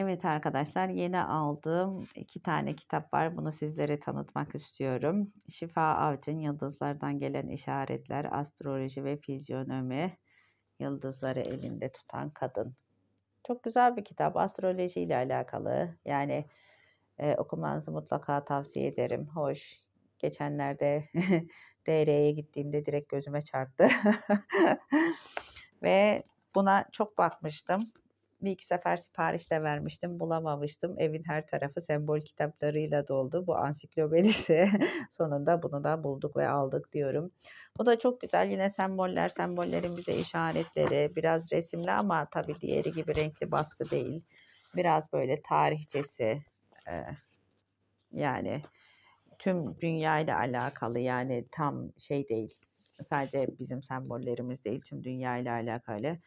Evet arkadaşlar yeni aldığım iki tane kitap var. Bunu sizlere tanıtmak istiyorum. Şifa Avcı'nın Yıldızlardan Gelen İşaretler, Astroloji ve Fizyonomi Yıldızları Elinde Tutan Kadın. Çok güzel bir kitap. Astroloji ile alakalı. Yani e, okumanızı mutlaka tavsiye ederim. Hoş. Geçenlerde DR'ye gittiğimde direkt gözüme çarptı. ve buna çok bakmıştım bir iki sefer sipariş de vermiştim. Bulamamıştım. Evin her tarafı sembol kitaplarıyla doldu. Bu ansiklopedisi sonunda bunu da bulduk ve aldık diyorum. Bu da çok güzel. Yine semboller, sembollerin bize işaretleri. Biraz resimli ama tabii diğeri gibi renkli baskı değil. Biraz böyle tarihçesi. E, yani tüm dünya ile alakalı yani tam şey değil. Sadece bizim sembollerimiz değil tüm dünya ile alakalı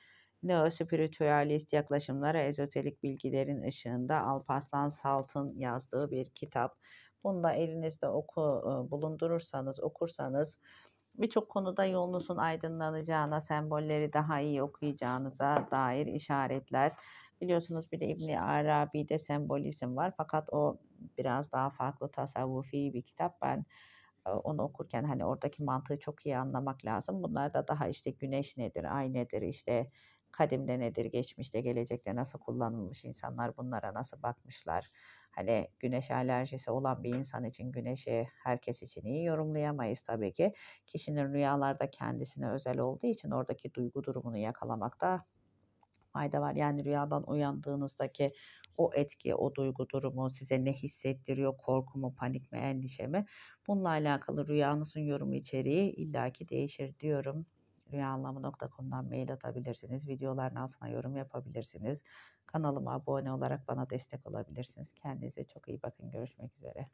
neospiritüalist yaklaşımlara ezoterik bilgilerin ışığında Alpaslan Salt'ın yazdığı bir kitap. Bunu da elinizde oku, bulundurursanız, okursanız birçok konuda yolunuzun aydınlanacağına, sembolleri daha iyi okuyacağınıza dair işaretler. Biliyorsunuz bir de İbni Arabi'de sembolizm var fakat o biraz daha farklı tasavvufi bir kitap. Ben onu okurken hani oradaki mantığı çok iyi anlamak lazım. Bunlar da daha işte güneş nedir, ay nedir, işte kadimde nedir, geçmişte, gelecekte nasıl kullanılmış insanlar bunlara nasıl bakmışlar. Hani güneş alerjisi olan bir insan için güneşi herkes için iyi yorumlayamayız tabii ki. Kişinin rüyalarda kendisine özel olduğu için oradaki duygu durumunu yakalamakta fayda var. Yani rüyadan uyandığınızdaki o etki, o duygu durumu size ne hissettiriyor? Korku mu, panik mi, endişe mi? Bununla alakalı rüyanızın yorumu içeriği illaki değişir diyorum rüyaanlamı.com'dan mail atabilirsiniz. Videoların altına yorum yapabilirsiniz. Kanalıma abone olarak bana destek olabilirsiniz. Kendinize çok iyi bakın. Görüşmek üzere.